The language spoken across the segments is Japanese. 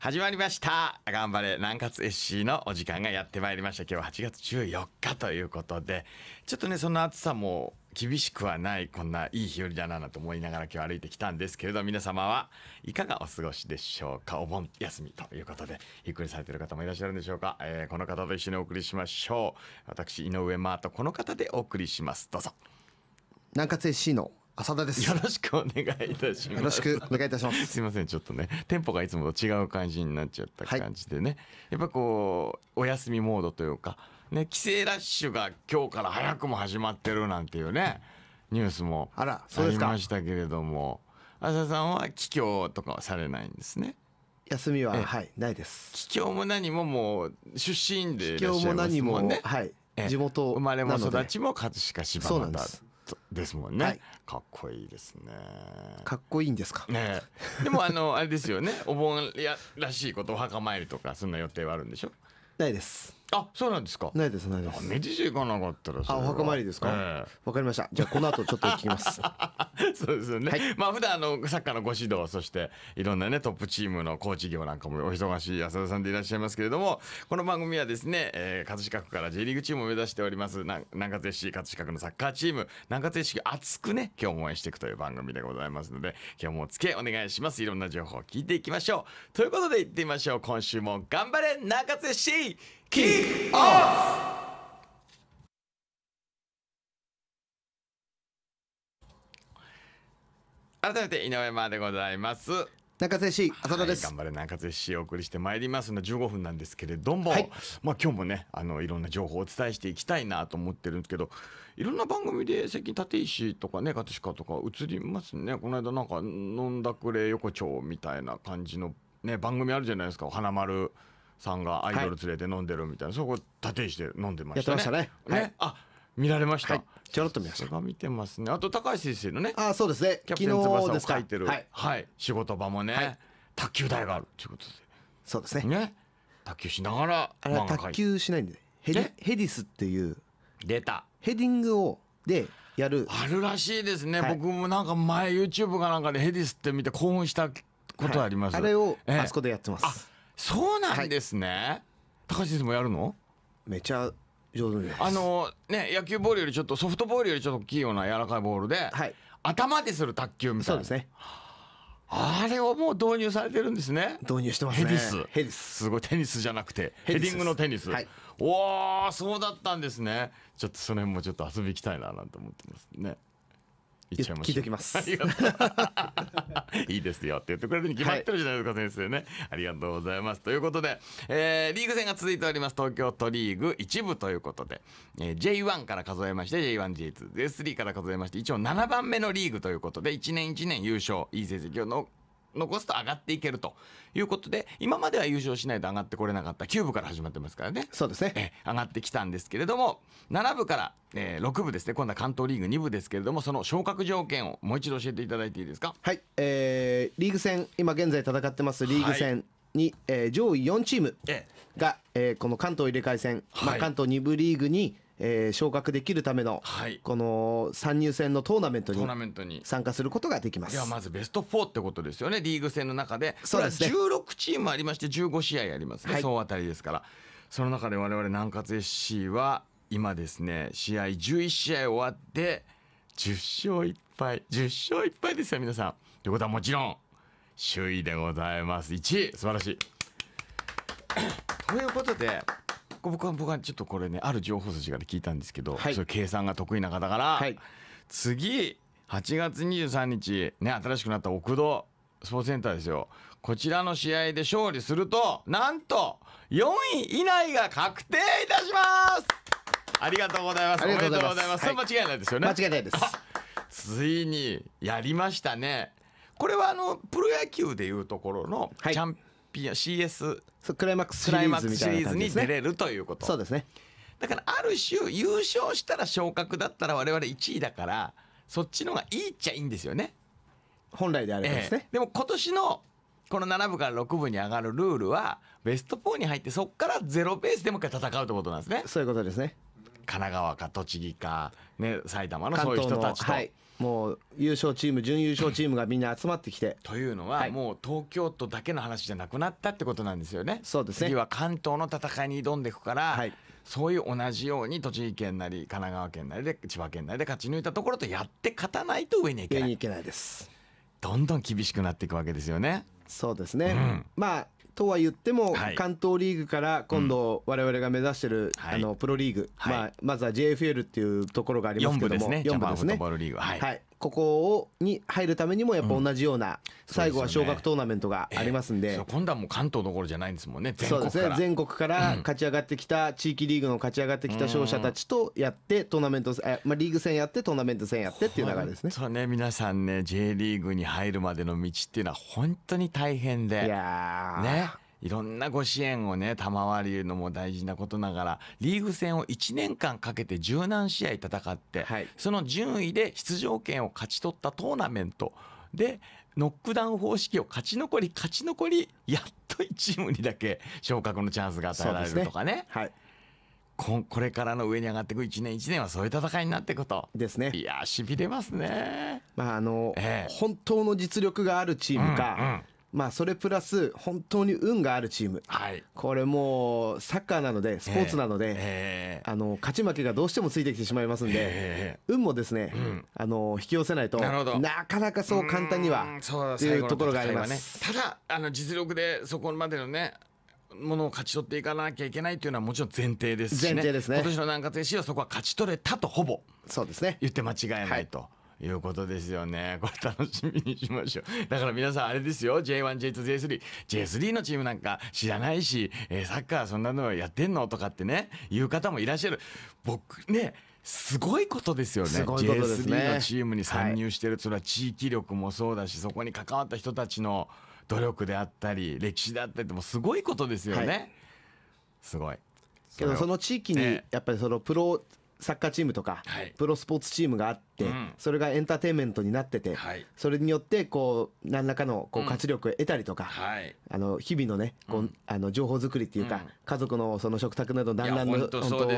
始まりました頑張れ南葛 SC のお時間がやってまいりました今日は8月14日ということでちょっとねその暑さも厳しくはないこんないい日和だなと思いながら今日歩いてきたんですけれど皆様はいかがお過ごしでしょうかお盆休みということでゆっくりされてる方もいらっしゃるんでしょうか、えー、この方と一緒にお送りしましょう私井上真とこの方でお送りしますどうぞ南葛 SC の浅田です。よろしくお願いいたします。よろしくお願いいたします。すいません、ちょっとね、テンポがいつもと違う感じになっちゃった感じでね、はい、やっぱこうお休みモードというか、ね、帰省ラッシュが今日から早くも始まってるなんていうね、ニュースもありましたけれども、浅田さんは帰郷とかはされないんですね。休みは、はい、ないです。帰郷も何ももう出身でいらっしゃいますもんね。帰郷も何も、はい、地元生まれも育ちも葛飾柴田。そうなんです。ですもんね、はい、かっこいいですねかっこいいんですか、ね、でもあのあれですよねお盆やらしいことお墓参りとかそんな予定はあるんでしょないですあ、そうなんですか。ないですないです。目印行かなかったらそあ、お墓参りですか。わ、えかりました。じゃあこの後ちょっと行きます。そうですよね。はいまあ普段あのサッカーのご指導、そしていろんなねトップチームのコーチ業なんかもお忙しい安田さんでいらっしゃいますけれども、この番組はですね、えー、葛飾区から J リーグチームを目指しております南南葛 FC 葛飾区のサッカーチーム南葛 FC 熱くね今日も応援していくという番組でございますので、今日もお付けお願いします。いろんな情報を聞いていきましょう。ということで行ってみましょう。今週も頑張れ南葛 FC。キックオフ改めて井上真でございます中瀬氏浅田です、はい、頑張れ中瀬氏お送りしてまいりますの15分なんですけれども、はい、まあ今日もねあのいろんな情報をお伝えしていきたいなと思ってるんですけどいろんな番組で最近立石とかね葛飾とか映りますねこの間なんか飲んだくれ横丁みたいな感じのね番組あるじゃないですか花丸さんがアイドル連れて飲んでるみたいな、そこ立てして飲んでましたね。やってましたね。ね、あ見られました。ちょろっと見ました。見てますね。あと高橋先生のね。あそうですね。キャプテン翼を書いてる、はい仕事場もね、卓球台があるということで。そうですね。ね卓球しながらあれ卓球しないんでヘデヘディスっていう出たヘディングをでやるあるらしいですね、僕もなんか前 YouTube かなんかでヘディスって見て興奮したことあります、あれをあそこでやってます、そうなんですね。高橋先生もやるのめちゃ上手です。あのね野球ボールよりちょっとソフトボールよりちょっと大きいような柔らかいボールで、はい、頭でする卓球みたいな。そうですね。あれをもう導入されてるんですね。導入してますね。ヘディス。ヘディス。すごいテニスじゃなくてヘディングのテニス。はい、おおそうだったんですね。ちょっとその辺もちょっと遊び行きたいななんて思ってますね。言っちゃいま聞いてきます いいですよって言ってくれるに決まってるじゃないですか、先生ねありがとうございますということで、えー、リーグ戦が続いております東京都リーグ1部ということで、えー、J1 から数えまして J1J2J3 から数えまして一応7番目のリーグということで1年1年優勝いい成績をの残すと上がっていけるということで今までは優勝しないと上がってこれなかった9部から始まってますからねそうですね上がってきたんですけれども7部から、えー、6部ですね今度は関東リーグ2部ですけれどもその昇格条件をもう一度教えていただいていいですかはい、えー、リーグ戦今現在戦ってますリーグ戦、はいに、えー、上位4チームが、えー、この関東入れ替え戦、まあ、関東2部リーグにえー、昇格できるための、はい、この参入戦のトーナメントに参加することができますではまずベスト4ってことですよねリーグ戦の中でそうです、ね、16チームありまして15試合ありますね、はい、総当たりですからその中で我々南葛 SC は今ですね試合11試合終わって10勝1敗10勝1敗ですよ皆さん。ということはもちろん首位でございます1位素晴らしい。ということで僕は僕はちょっとこれねある情報筋から聞いたんですけど、はい、それ計算が得意な方から、はい、次8月23日ね新しくなった奥戸スポーツセンターですよこちらの試合で勝利するとなんと4位以内が確定いたしますありがとうございますおめでとうございます、はい、間違いないですよね間違いないですついにやりましたねこれはあのプロ野球でいうところのチャン、はいピオ CS クライマックスシリーズみたいな、ね、に出れるということそうですねだからある種優勝したら昇格だったら我々1位だからそっちの方がいいっちゃいいんですよね本来であればですね、えー、でも今年のこの7部から6部に上がるルールはベスト4に入ってそっからゼロベースでもう一回戦うってことなんですねそういうことですね神奈川か栃木か、ね、埼玉のそういう人たちと。はい、もう優勝チーム準優勝チームがみんな集まってきてというのは、はい、もう東京都だけの話じゃなくなったってことなんですよね。そうですね次は関東の戦いに挑んでいくから、はい、そういう同じように栃木県なり神奈川県なりで千葉県なりで勝ち抜いたところとやって勝たないと上にいけない。上にいけないですどんどん厳しくなっていくわけですよね。そうですね、うん、まあとは言っても、はい、関東リーグから今度われわれが目指してる、うん、あのプロリーグ、はい、まあ、まずは JFL っていうところがありますけども4部ですね4部ですねはい、はい、ここをに入るためにもやっぱ同じような、最後は昇格トーナメントがありますんで、うんねえー、今度はもう関東どころじゃないんですもんね全国からそうですね全国から勝ち上がってきた、地域リーグの勝ち上がってきた勝者たちとやってトーナメント、えまあ、リーグ戦やってトーナメント戦やってっていう流れですね。そうね皆さんね J リーグに入るまでの道っていうのは本当に大変で。いやねいろんなご支援をね、賜るのも大事なことながら、リーグ戦を1年間かけて十何試合戦って、はい、その順位で出場権を勝ち取ったトーナメントで、ノックダウン方式を勝ち残り、勝ち残り、やっと1チームにだけ昇格のチャンスが与えられるとかね。ねはいここれからの上に上がっていく1年1年はそういう戦いになっていくとですねいやしびれますね、まああの、ええ、本当の実力があるチームか、うんうんまあ、それプラス本当に運があるチーム、はい、これもうサッカーなのでスポーツなので、えー、あの勝ち負けがどうしてもついてきてしまいますんで、えー、運もですね、うん、あの引き寄せないとなかなかそう簡単にはというところがあります、ね、ただあの実力でそこまでのねものを勝ち取っていかなきゃいけないというのはもちろん前提ですし、ね、前提ですね今年の南葛西 c はそこは勝ち取れたとほぼそうですね言って間違いないと。はいいうことですよね。これ楽しみにしましょう。だから皆さんあれですよ。J1、J2、J3。J3 のチームなんか知らないし、えー、サッカーそんなのやってんのとかってね、いう方もいらっしゃる。僕ね、すごいことですよね。ね。J3 のチームに参入してる。はい、それは地域力もそうだし、そこに関わった人たちの努力であったり、歴史であったりってもすごいことですよね。はい、すごい。けどその地域にやっぱりそのプロサッカーチームとか、はい、プロスポーツチームがあって、うん、それがエンターテインメントになってて、はい、それによってこう何らかのこう活力を得たりとか、うん、あの日々のねこう、あの情報作りっていうか、家族のその食卓などだんだんの本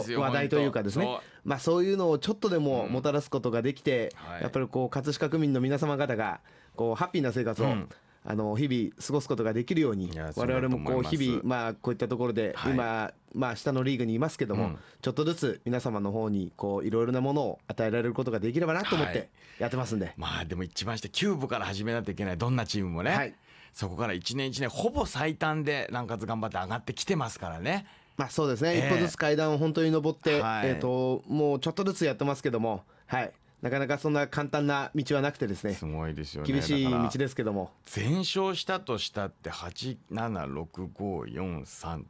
当話題というかですねまあ、そういうのをちょっとでももたらすことができて、やっぱりこう葛飾区民の皆様方がこうハッピーな生活を、うんあの日々過ごすことができるように我々もこう日々まあこういったところで今ま下のリーグにいますけどもちょっとずつ皆様の方にこういろいろなものを与えられることができればなと思ってやってますんで、まあでも一番下キューブから始めなきゃいけないどんなチームもね、はい、そこから1年1年ほぼ最短で南葛頑張って上がってきてますからね。まあ、そうですね、えー、一歩ずつ階段を本当に上って、はい、えーともうちょっとずつやってますけども、はい、なかなかそんな簡単な道はなくてですねすごいですよね厳しい道ですけども全勝したとしたって八七六五四三。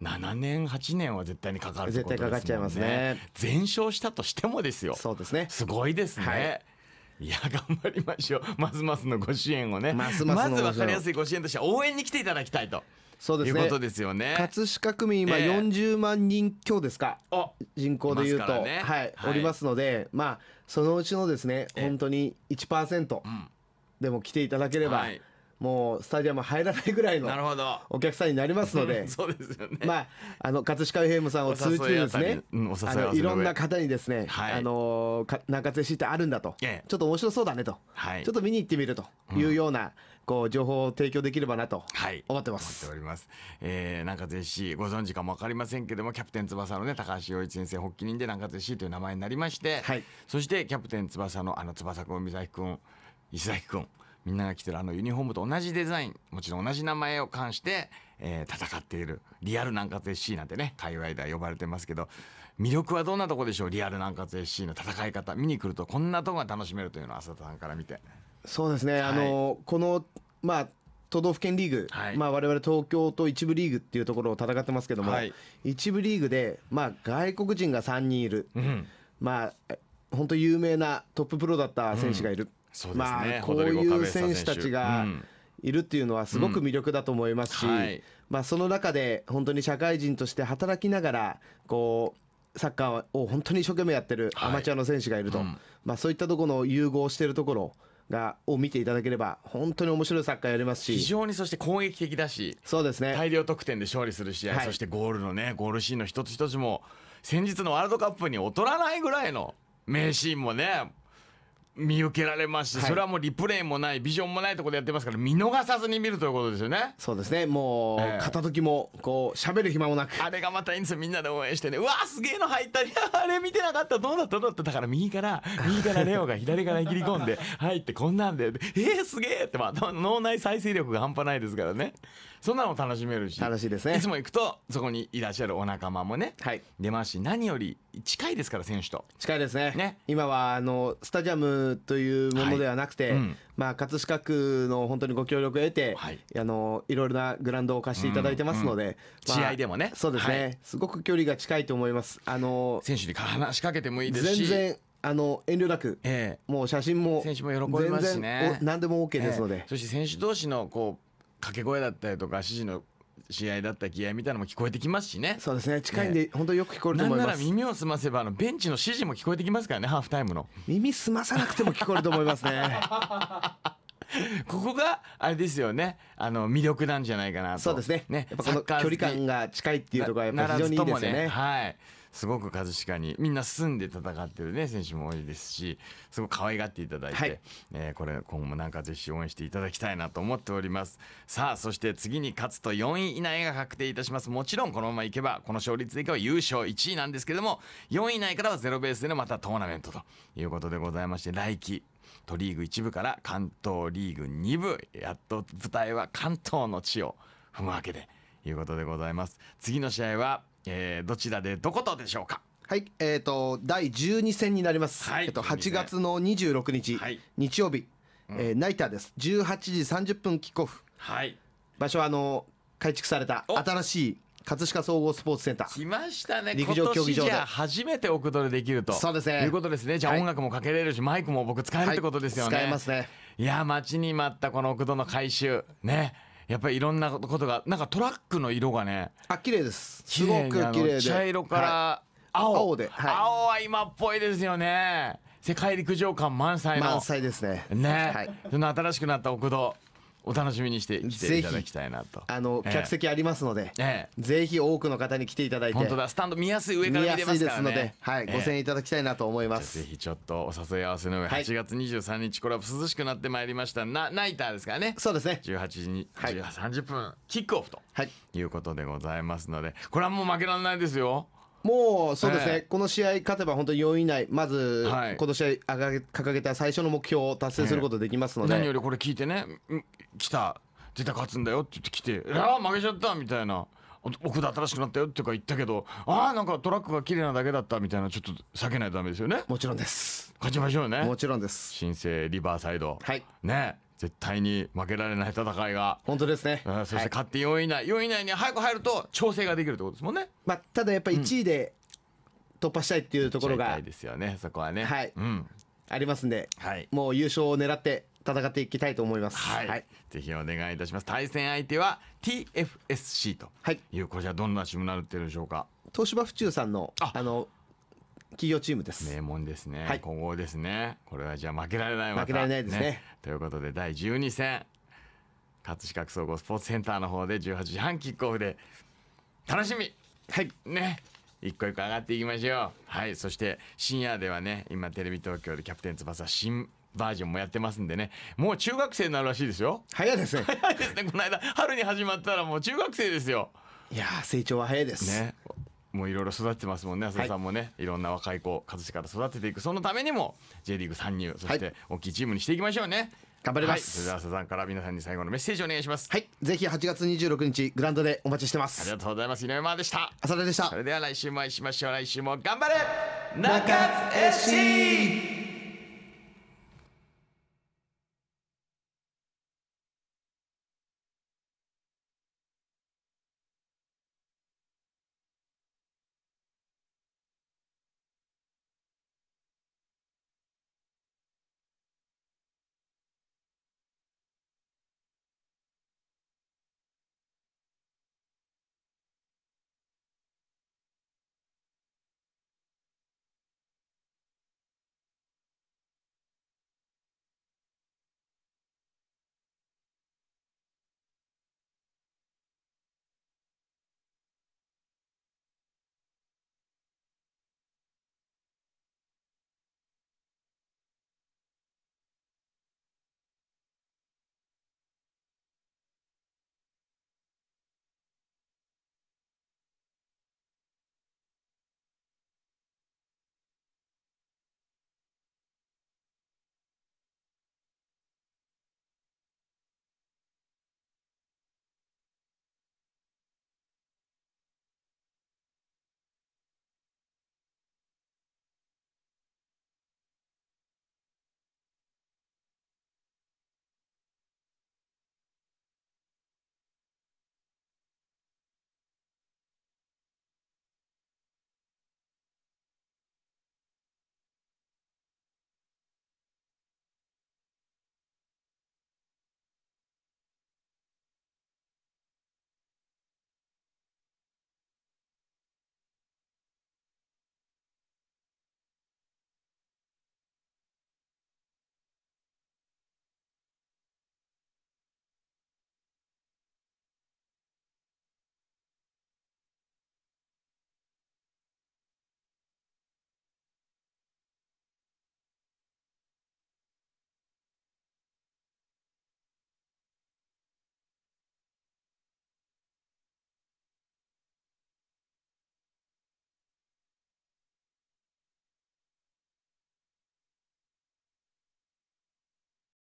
七年八年は絶対にかかる、ね、絶対かかっちゃいますね全勝したとしてもですよそうですねすごいですね、はいいや頑張りましょうますますのご支援をねますますまず分かりやすいご支援としては応援に来ていただきたいと。そうですね。いうことですよね。葛飾区民今40万人強ですか。えー、人口でいうと、ねはい、はい、おりますので、まあそのうちのですね、本当に1%でも来ていただければ、えーはいもうスタジアム入らないぐらいのお客さんになりますので、そうですよね。まああの葛飾 FM さんを通じてですね、いうん、あのいろんな方にですね、はい、あの中津市ってあるんだと、ええ、ちょっと面白そうだねと、はい、ちょっと見に行ってみるというような。うんこう情報を提供できればなと思ってます。はい、思えー、中津 FC ご存知かもわかりませんけども、キャプテン翼のね高橋洋一先生発起人で中津 FC という名前になりまして、はい、そしてキャプテン翼のあの翼くん、三崎くん、石崎くん。みんなが着てるあのユニフォームと同じデザイン、もちろん同じ名前を関して、えー、戦っている、リアル南葛 SC なんてね、界隈では呼ばれてますけど、魅力はどんなとこでしょう、リアル南葛 SC の戦い方、見に来るとこんなとこが楽しめるというのは、浅田さんから見て。そうですね、はい、あのこの、まあ都道府県リーグ、はいまあ、我々東京と一部リーグっていうところを戦ってますけども、はい、一部リーグで、まあ、外国人が3人いる、うん、まあ本当有名なトッププロだった選手がいる、うね、まあ、こういう選手たちがいるっていうのはすごく魅力だと思いますし、うんはい、まあ、その中で本当に社会人として働きながらこうサッカーを本当に一生懸命やってるアマチュアの選手がいると、はいうん、まあ、そういったところの融合しているところがを見ていただければ本当に面白いサッカーやりますし非常にそして攻撃的だしそうですね大量得点で勝利する試合、はい、そしてゴールのねゴールシーンの一つ一つも先日のワールドカップに劣らないぐらいの名シーンもね見受けられますし、はい、それはもうリプレイもないビジョンもないところでやってますから見逃さずに見るということですよねそうですねもう、えー、片時もこう喋る暇もなくあれがまたいいんですよみんなで応援してねうわすげえの入ったりあれ見てなかったどうだったどうだっただから右から右からレオが左から切り込んで 入ってこんなんでえー、すげえって、まあ、脳内再生力が半端ないですからねそんなのも楽しめるし楽しいですねいつも行くとそこにいらっしゃるお仲間もね、はい、出ますし何より近いですから選手と近いですね、ね、今はあのスタジアムというものではなくて、はいうん、まあ、葛飾区の本当にご協力を得て、はい、あのいろいろなグラウンドを貸していただいてますので、うんうんまあ、試合でもねそうですね、はい、すごく距離が近いと思いますあの選手に話しかけてもいいです全然あの遠慮なく、えー、もう写真も選手も喜びますしね何でも OK ですので、えー、そして選手同士のこう掛け声だったりとか指示の試合だった気合みたいなのも聞こえてきますしね。そうですね。近いんで、本当よく聞こえると思います。なんなら耳を澄ませばあのベンチの指示も聞こえてきますからね、ハーフタイムの。耳澄まさなくても聞こえると思いますね。ここがあれですよね、あの魅力なんじゃないかなと。そうですね。ね、やっぱこの距離感が近いっていうところは非常にいいですよね。はい。すごく葛飾にみんな住んで戦ってるね選手も多いですしすごく可愛がっていただいて、はい、えー、これ今後もなんかぜひ応援していただきたいなと思っておりますさあそして次に勝つと4位以内が確定いたしますもちろんこのままいけばこの勝率でいけば優勝1位なんですけども4位以内からはゼロベースでのまたトーナメントということでございまして来季都リーグ1部から関東リーグ2部やっと舞台は関東の地を踏むわけでいうことでございます次の試合はえー、どちらでどことでしょうかはい、えっ、ー、と第12戦になります。はい、えっと8月の26日、はい、日曜日、うん、えナイターです。18時30分キックオフ。はい。場所はあの改築された新しい葛飾総合スポーツセンター。来ましたね。陸上競技場で初めて奥取りできると。そうですね。いうことですね。じゃあ、音楽もかけれるし、マイクも僕使えるってことですよね。はい、使えますね。いや待ちに待ったこの奥戸の改修ね。やっぱりいろんなことがなんかトラックの色がねあ綺麗ですすごく綺麗で茶色から青,、青で、はい、青は今っぽいですよね世界陸上館満載の満載ですねね、はい、その新しくなった奥戸お楽しみにして来ていただきたいなとあの、えー、客席ありますので、えー、ぜひ多くの方に来ていただいて本当だスタンド見やすい上から見れますからねですので、はい、えー、ご声援いただきたいなと思いますぜひちょっとお誘い合わせの上、はい、8月23日これは涼しくなってまいりましたなナイターですからねそうですね18時に、はい、30分キックオフということでございますので、これはもう負けられないですよもうそうですね、えー、この試合勝てば本当に4位以内、まず、はい、この試合掲げた最初の目標を達成することできますので、えー、何よりこれ聞いてね、来た、出た勝つんだよって言ってきて、ああ、負けちゃったみたいな。奥で新しくなったよっていうか言ったけどああなんかトラックが綺麗なだけだったみたいなちょっと避けないとだめですよねもちろんです勝ちましょうねもちろんです新生リバーサイドはいね絶対に負けられない戦いが本当ですね、うん、そして勝って4位以内、はい、4位以内に早く入ると調整ができるってことですもんね、まあ、ただやっぱり1位で突破したいっていうところが、うん、ですよねそこはねはい、うん、ありますんで、はい、もう優勝を狙って戦っていきたいと思います、はい、はい、ぜひお願いいたします対戦相手は TFSC という、はい、こじゃどんなチームになってるでしょうか東芝府中さんのあの企業チームです。名門ですね。はい、今後ですね。これはじゃあ負けられない、負けられないですね。ということで第12戦葛飾総合スポーツセンターの方で18時半キックオフで楽しみ。はいね。一個一個上がっていきましょう。はい。そして深夜ではね、今テレビ東京でキャプテン翼新バージョンもやってますんでねもう中学生になるらしいですよ早いですね早いですねこの間春に始まったらもう中学生ですよいや成長は早いですねもういろいろ育ててますもんね浅田さんもね、い、ろんな若い子葛飾から育てていくそのためにも J リーグ参入そして大きいチームにしていきましょうね。頑張ります、はい、それでは浅田さんから皆さんに最後のメッセージお願いしますはいぜひ8月26日グランドでお待ちしてますありがとうございます井上でした浅田でしたそれでは来週もお会いしましょう来週も頑張れ中津 FC